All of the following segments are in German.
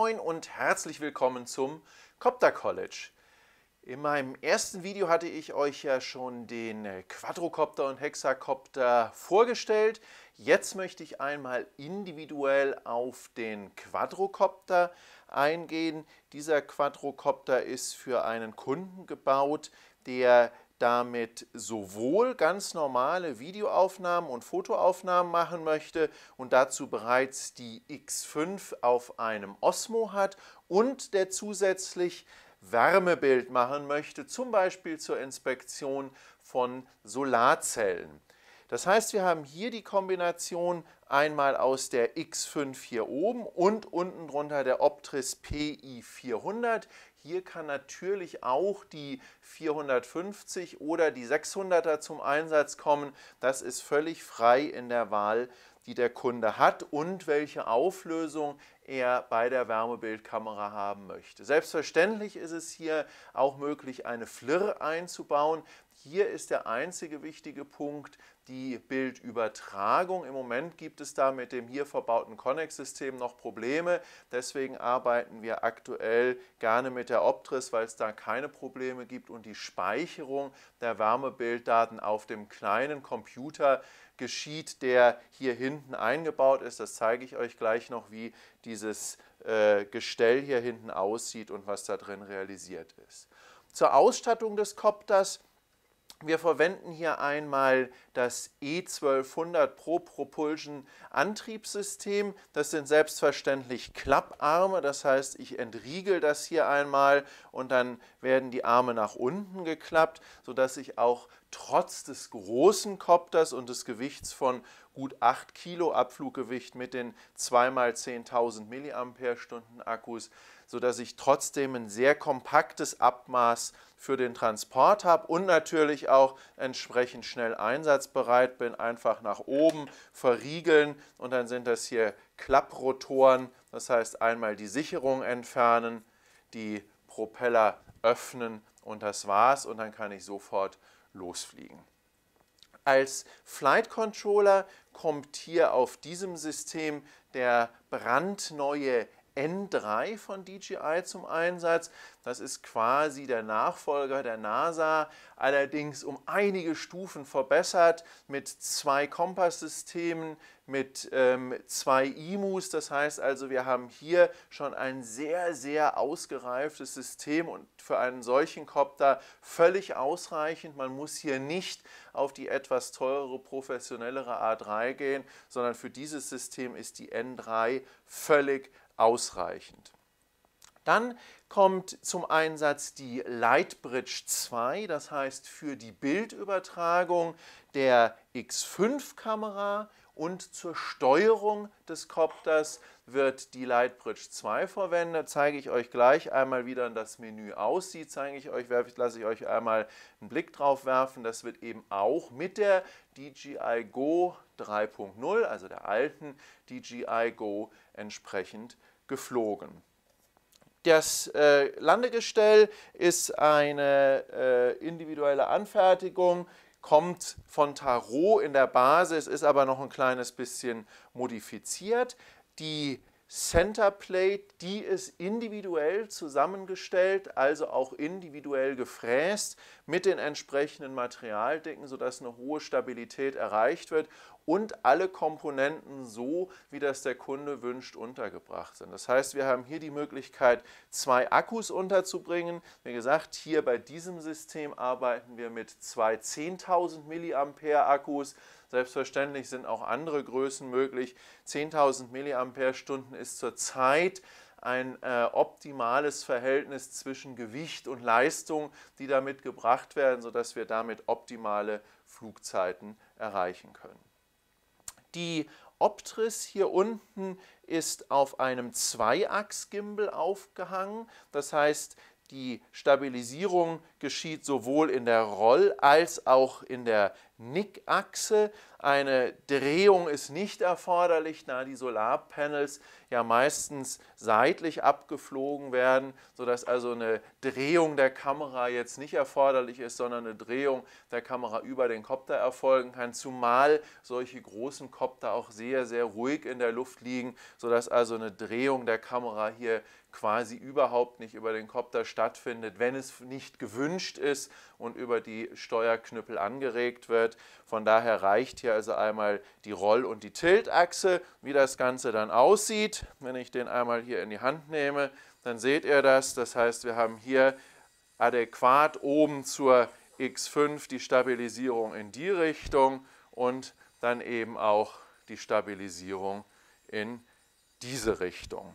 moin und herzlich willkommen zum Copter College. In meinem ersten Video hatte ich euch ja schon den Quadrocopter und Hexacopter vorgestellt. Jetzt möchte ich einmal individuell auf den Quadrocopter eingehen. Dieser Quadrocopter ist für einen Kunden gebaut, der damit sowohl ganz normale Videoaufnahmen und Fotoaufnahmen machen möchte und dazu bereits die X5 auf einem Osmo hat und der zusätzlich Wärmebild machen möchte, zum Beispiel zur Inspektion von Solarzellen. Das heißt, wir haben hier die Kombination einmal aus der X5 hier oben und unten drunter der Optris PI400, hier kann natürlich auch die 450 oder die 600er zum Einsatz kommen. Das ist völlig frei in der Wahl, die der Kunde hat und welche Auflösung er bei der Wärmebildkamera haben möchte. Selbstverständlich ist es hier auch möglich, eine FLIR einzubauen. Hier ist der einzige wichtige Punkt die Bildübertragung. Im Moment gibt es da mit dem hier verbauten Connex-System noch Probleme. Deswegen arbeiten wir aktuell gerne mit der Optris, weil es da keine Probleme gibt und die Speicherung der Wärmebilddaten auf dem kleinen Computer geschieht, der hier hinten eingebaut ist. Das zeige ich euch gleich noch, wie dieses äh, Gestell hier hinten aussieht und was da drin realisiert ist. Zur Ausstattung des Copters wir verwenden hier einmal das E1200 Pro Propulsion Antriebssystem. Das sind selbstverständlich Klapparme, das heißt, ich entriegel das hier einmal und dann werden die Arme nach unten geklappt, sodass ich auch trotz des großen Kopters und des Gewichts von gut 8 Kilo Abfluggewicht mit den 2x10.000 mAh Akkus, sodass ich trotzdem ein sehr kompaktes Abmaß für den Transport habe und natürlich auch entsprechend schnell einsatzbereit bin. Einfach nach oben verriegeln und dann sind das hier Klapprotoren. Das heißt einmal die Sicherung entfernen, die Propeller öffnen und das war's und dann kann ich sofort losfliegen. Als Flight Controller kommt hier auf diesem System der brandneue N3 von DJI zum Einsatz. Das ist quasi der Nachfolger der NASA, allerdings um einige Stufen verbessert mit zwei Kompasssystemen, mit ähm, zwei IMUs. Das heißt also, wir haben hier schon ein sehr, sehr ausgereiftes System und für einen solchen Copter völlig ausreichend. Man muss hier nicht auf die etwas teurere, professionellere A3 gehen, sondern für dieses System ist die N3 völlig ausreichend. Dann kommt zum Einsatz die Lightbridge 2, das heißt für die Bildübertragung der X5-Kamera und zur Steuerung des Copters wird die Lightbridge 2 verwendet. Zeige ich euch gleich einmal, wie dann das Menü aussieht. Zeige ich euch, lasse ich euch einmal einen Blick drauf werfen. Das wird eben auch mit der DJI Go 3.0, also der alten DJI Go, entsprechend verwendet geflogen. Das äh, Landegestell ist eine äh, individuelle Anfertigung, kommt von Tarot in der Basis, ist aber noch ein kleines bisschen modifiziert. Die Centerplate, die ist individuell zusammengestellt, also auch individuell gefräst mit den entsprechenden Materialdicken, sodass eine hohe Stabilität erreicht wird und alle Komponenten so, wie das der Kunde wünscht, untergebracht sind. Das heißt, wir haben hier die Möglichkeit, zwei Akkus unterzubringen. Wie gesagt, hier bei diesem System arbeiten wir mit zwei 10.000 mAh Akkus. Selbstverständlich sind auch andere Größen möglich. 10.000 mAh ist zurzeit ein äh, optimales Verhältnis zwischen Gewicht und Leistung, die damit gebracht werden, sodass wir damit optimale Flugzeiten erreichen können. Die Optris hier unten ist auf einem Zweiachs-Gimbal aufgehangen. Das heißt, die Stabilisierung geschieht sowohl in der Roll- als auch in der Nickachse. Eine Drehung ist nicht erforderlich, da die Solarpanels ja meistens seitlich abgeflogen werden, sodass also eine Drehung der Kamera jetzt nicht erforderlich ist, sondern eine Drehung der Kamera über den Kopter erfolgen kann, zumal solche großen Kopter auch sehr, sehr ruhig in der Luft liegen, sodass also eine Drehung der Kamera hier quasi überhaupt nicht über den Kopter stattfindet, wenn es nicht gewünscht ist und über die Steuerknüppel angeregt wird. Von daher reicht hier also einmal die Roll- und die Tiltachse. Wie das Ganze dann aussieht, wenn ich den einmal hier in die Hand nehme, dann seht ihr das. Das heißt, wir haben hier adäquat oben zur X5 die Stabilisierung in die Richtung und dann eben auch die Stabilisierung in diese Richtung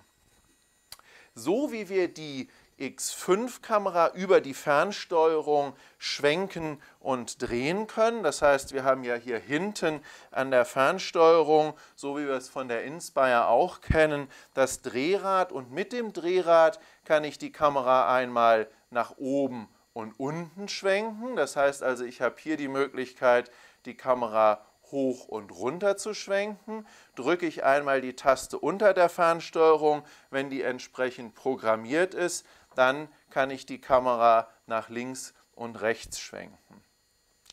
so wie wir die X5-Kamera über die Fernsteuerung schwenken und drehen können. Das heißt, wir haben ja hier hinten an der Fernsteuerung, so wie wir es von der Inspire auch kennen, das Drehrad und mit dem Drehrad kann ich die Kamera einmal nach oben und unten schwenken. Das heißt also, ich habe hier die Möglichkeit, die Kamera hoch und runter zu schwenken, drücke ich einmal die Taste unter der Fernsteuerung, wenn die entsprechend programmiert ist, dann kann ich die Kamera nach links und rechts schwenken.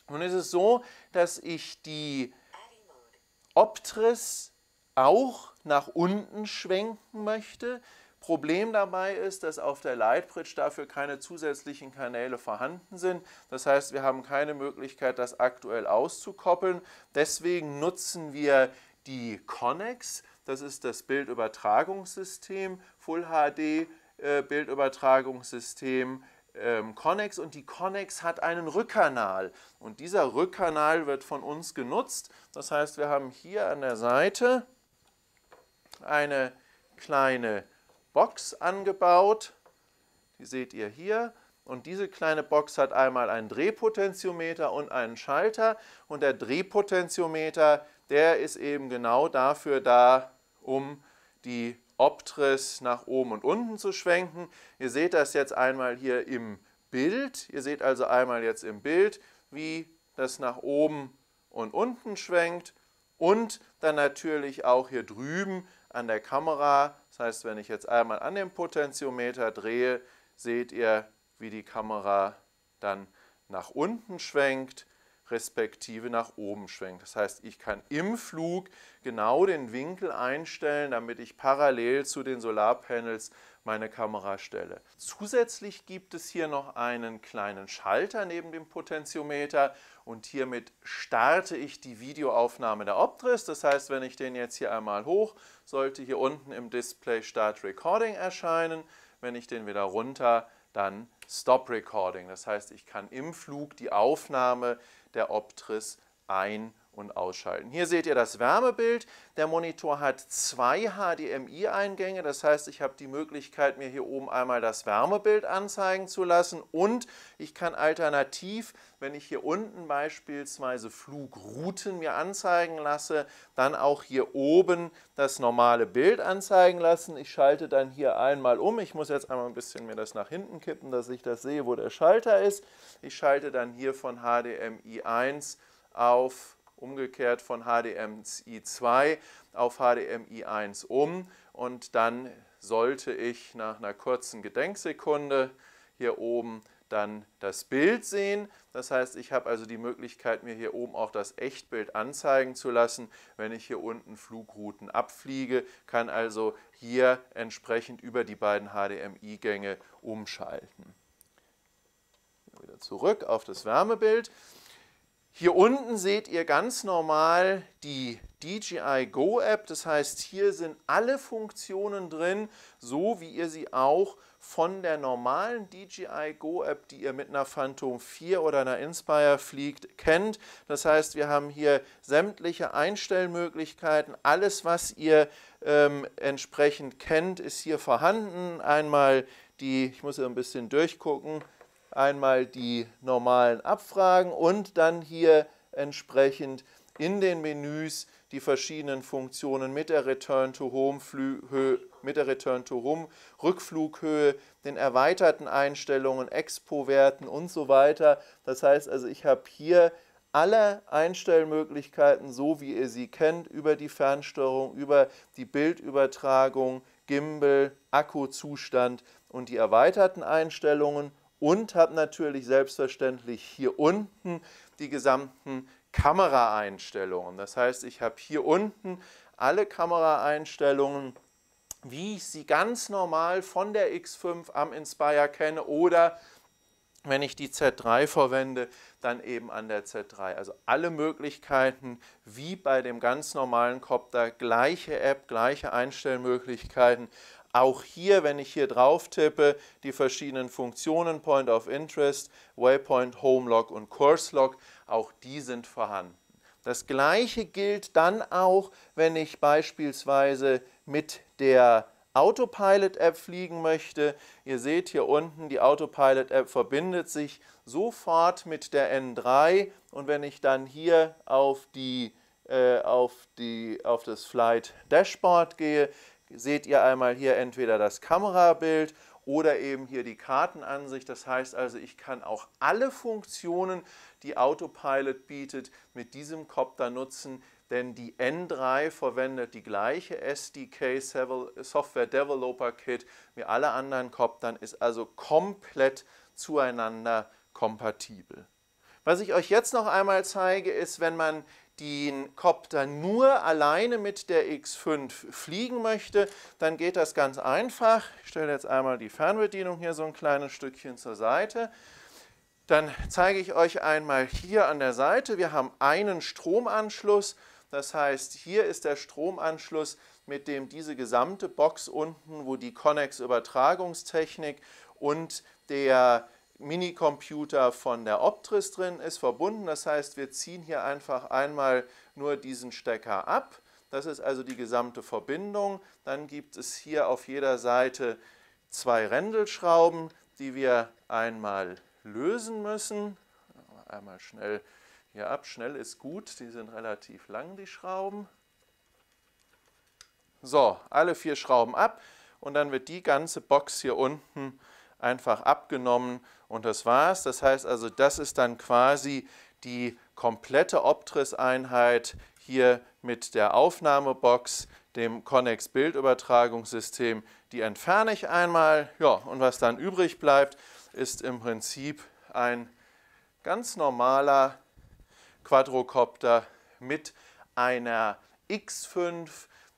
Nun ist es so, dass ich die Optris auch nach unten schwenken möchte. Problem dabei ist, dass auf der Lightbridge dafür keine zusätzlichen Kanäle vorhanden sind. Das heißt, wir haben keine Möglichkeit, das aktuell auszukoppeln. Deswegen nutzen wir die Connex, das ist das Bildübertragungssystem, Full HD äh, Bildübertragungssystem ähm, Connex und die Connex hat einen Rückkanal und dieser Rückkanal wird von uns genutzt. Das heißt, wir haben hier an der Seite eine kleine Box angebaut. Die seht ihr hier. Und diese kleine Box hat einmal einen Drehpotentiometer und einen Schalter. Und der Drehpotentiometer, der ist eben genau dafür da, um die Optris nach oben und unten zu schwenken. Ihr seht das jetzt einmal hier im Bild. Ihr seht also einmal jetzt im Bild, wie das nach oben und unten schwenkt. Und dann natürlich auch hier drüben an der Kamera. Das heißt, wenn ich jetzt einmal an dem Potentiometer drehe, seht ihr, wie die Kamera dann nach unten schwenkt respektive nach oben schwenkt. Das heißt, ich kann im Flug genau den Winkel einstellen, damit ich parallel zu den Solarpanels meine Kamera stelle. Zusätzlich gibt es hier noch einen kleinen Schalter neben dem Potentiometer und hiermit starte ich die Videoaufnahme der Optris. Das heißt, wenn ich den jetzt hier einmal hoch, sollte hier unten im Display Start Recording erscheinen. Wenn ich den wieder runter, dann Stop Recording. Das heißt, ich kann im Flug die Aufnahme der Optris ein und ausschalten. Hier seht ihr das Wärmebild. Der Monitor hat zwei HDMI-Eingänge, das heißt, ich habe die Möglichkeit, mir hier oben einmal das Wärmebild anzeigen zu lassen und ich kann alternativ, wenn ich hier unten beispielsweise Flugrouten mir anzeigen lasse, dann auch hier oben das normale Bild anzeigen lassen. Ich schalte dann hier einmal um. Ich muss jetzt einmal ein bisschen mir das nach hinten kippen, dass ich das sehe, wo der Schalter ist. Ich schalte dann hier von HDMI 1 auf umgekehrt von HDMI2 auf HDMI1 um und dann sollte ich nach einer kurzen Gedenksekunde hier oben dann das Bild sehen. Das heißt, ich habe also die Möglichkeit, mir hier oben auch das Echtbild anzeigen zu lassen, wenn ich hier unten Flugrouten abfliege, kann also hier entsprechend über die beiden HDMI-Gänge umschalten. Wieder zurück auf das Wärmebild. Hier unten seht ihr ganz normal die DJI Go App. Das heißt, hier sind alle Funktionen drin, so wie ihr sie auch von der normalen DJI Go App, die ihr mit einer Phantom 4 oder einer Inspire fliegt, kennt. Das heißt, wir haben hier sämtliche Einstellmöglichkeiten. Alles, was ihr ähm, entsprechend kennt, ist hier vorhanden. Einmal die, ich muss hier ein bisschen durchgucken, einmal die normalen Abfragen und dann hier entsprechend in den Menüs die verschiedenen Funktionen mit der Return to Home, Flü mit der Return to Home, Rückflughöhe, den erweiterten Einstellungen, Expo-Werten und so weiter. Das heißt also, ich habe hier alle Einstellmöglichkeiten, so wie ihr sie kennt, über die Fernsteuerung, über die Bildübertragung, Gimbal, Akkuzustand und die erweiterten Einstellungen und habe natürlich selbstverständlich hier unten die gesamten Kameraeinstellungen. Das heißt, ich habe hier unten alle Kameraeinstellungen, wie ich sie ganz normal von der X5 am Inspire kenne oder wenn ich die Z3 verwende, dann eben an der Z3. Also alle Möglichkeiten wie bei dem ganz normalen Copter, gleiche App, gleiche Einstellmöglichkeiten, auch hier, wenn ich hier drauf tippe, die verschiedenen Funktionen Point of Interest, Waypoint, Home Homelog und CourseLog, auch die sind vorhanden. Das gleiche gilt dann auch, wenn ich beispielsweise mit der Autopilot-App fliegen möchte. Ihr seht hier unten, die Autopilot-App verbindet sich sofort mit der N3 und wenn ich dann hier auf die äh, auf, die, auf das Flight Dashboard gehe, seht ihr einmal hier entweder das Kamerabild oder eben hier die Kartenansicht. Das heißt also, ich kann auch alle Funktionen, die Autopilot bietet, mit diesem Copter nutzen, denn die N3 verwendet die gleiche SDK Software Developer Kit wie alle anderen Coptern, ist also komplett zueinander kompatibel. Was ich euch jetzt noch einmal zeige, ist, wenn man den Kopter nur alleine mit der X5 fliegen möchte, dann geht das ganz einfach. Ich stelle jetzt einmal die Fernbedienung hier so ein kleines Stückchen zur Seite. Dann zeige ich euch einmal hier an der Seite, wir haben einen Stromanschluss. Das heißt, hier ist der Stromanschluss, mit dem diese gesamte Box unten, wo die Connex-Übertragungstechnik und der Minicomputer von der Optris drin ist verbunden. Das heißt, wir ziehen hier einfach einmal nur diesen Stecker ab. Das ist also die gesamte Verbindung. Dann gibt es hier auf jeder Seite zwei Rändelschrauben, die wir einmal lösen müssen. Einmal schnell hier ab. Schnell ist gut, die sind relativ lang, die Schrauben. So, alle vier Schrauben ab und dann wird die ganze Box hier unten einfach abgenommen und das war's. Das heißt also, das ist dann quasi die komplette Optris-Einheit hier mit der Aufnahmebox, dem Connex Bildübertragungssystem, die entferne ich einmal. Ja, und was dann übrig bleibt, ist im Prinzip ein ganz normaler Quadrocopter mit einer X5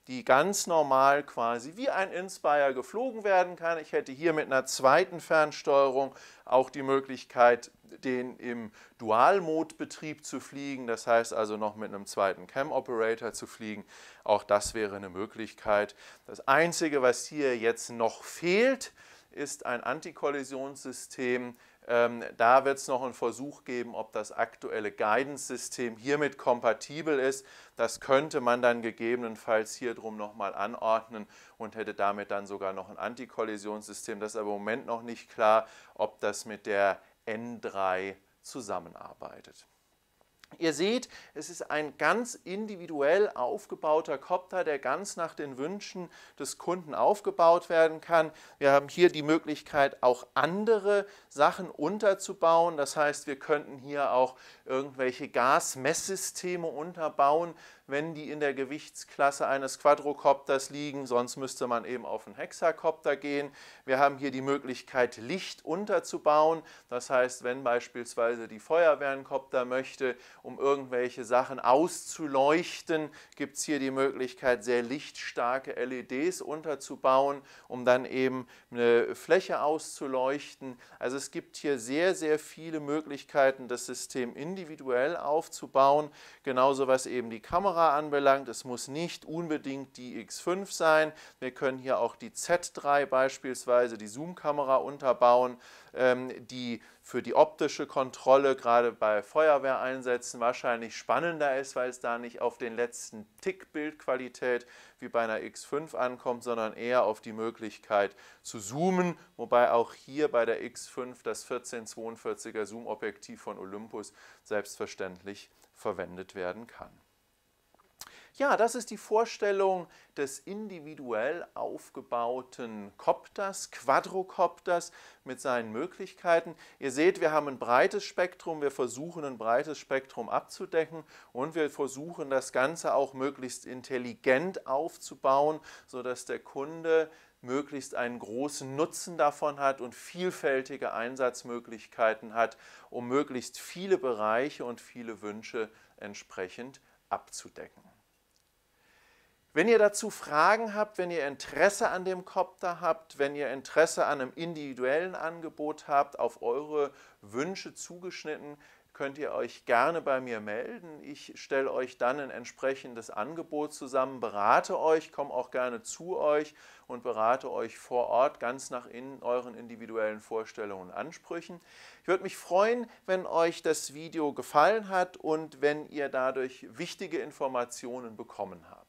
die ganz normal quasi wie ein Inspire geflogen werden kann. Ich hätte hier mit einer zweiten Fernsteuerung auch die Möglichkeit, den im Dual-Mode-Betrieb zu fliegen, das heißt also noch mit einem zweiten Cam-Operator zu fliegen. Auch das wäre eine Möglichkeit. Das Einzige, was hier jetzt noch fehlt, ist ein Antikollisionssystem, ähm, da wird es noch einen Versuch geben, ob das aktuelle Guidance-System hiermit kompatibel ist. Das könnte man dann gegebenenfalls hier drum nochmal anordnen und hätte damit dann sogar noch ein Antikollisionssystem. Das ist aber im Moment noch nicht klar, ob das mit der N3 zusammenarbeitet. Ihr seht, es ist ein ganz individuell aufgebauter Kopter, der ganz nach den Wünschen des Kunden aufgebaut werden kann. Wir haben hier die Möglichkeit, auch andere Sachen unterzubauen. Das heißt, wir könnten hier auch irgendwelche Gasmesssysteme unterbauen, wenn die in der Gewichtsklasse eines Quadrocopters liegen, sonst müsste man eben auf einen Hexakopter gehen. Wir haben hier die Möglichkeit, Licht unterzubauen, das heißt, wenn beispielsweise die Feuerwehr einen Kopter möchte, um irgendwelche Sachen auszuleuchten, gibt es hier die Möglichkeit, sehr lichtstarke LEDs unterzubauen, um dann eben eine Fläche auszuleuchten. Also es gibt hier sehr, sehr viele Möglichkeiten, das System individuell aufzubauen, genauso was eben die Kamera Kamera anbelangt. Es muss nicht unbedingt die X5 sein. Wir können hier auch die Z3 beispielsweise, die Zoom-Kamera unterbauen, ähm, die für die optische Kontrolle gerade bei Feuerwehreinsätzen wahrscheinlich spannender ist, weil es da nicht auf den letzten Tick Bildqualität wie bei einer X5 ankommt, sondern eher auf die Möglichkeit zu zoomen, wobei auch hier bei der X5 das 1442er Zoom-Objektiv von Olympus selbstverständlich verwendet werden kann. Ja, das ist die Vorstellung des individuell aufgebauten Kopters, Quadrocopters mit seinen Möglichkeiten. Ihr seht, wir haben ein breites Spektrum, wir versuchen ein breites Spektrum abzudecken und wir versuchen das Ganze auch möglichst intelligent aufzubauen, sodass der Kunde möglichst einen großen Nutzen davon hat und vielfältige Einsatzmöglichkeiten hat, um möglichst viele Bereiche und viele Wünsche entsprechend abzudecken. Wenn ihr dazu Fragen habt, wenn ihr Interesse an dem Kopter habt, wenn ihr Interesse an einem individuellen Angebot habt, auf eure Wünsche zugeschnitten, könnt ihr euch gerne bei mir melden. Ich stelle euch dann ein entsprechendes Angebot zusammen, berate euch, komme auch gerne zu euch und berate euch vor Ort ganz nach in euren individuellen Vorstellungen und Ansprüchen. Ich würde mich freuen, wenn euch das Video gefallen hat und wenn ihr dadurch wichtige Informationen bekommen habt.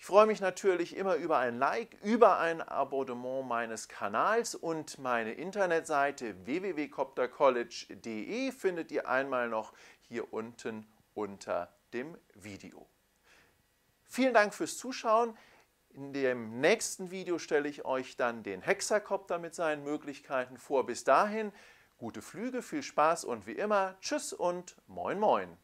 Ich freue mich natürlich immer über ein Like, über ein Abonnement meines Kanals und meine Internetseite www.coptercollege.de findet ihr einmal noch hier unten unter dem Video. Vielen Dank fürs Zuschauen. In dem nächsten Video stelle ich euch dann den Hexakopter mit seinen Möglichkeiten vor. Bis dahin, gute Flüge, viel Spaß und wie immer, tschüss und moin moin.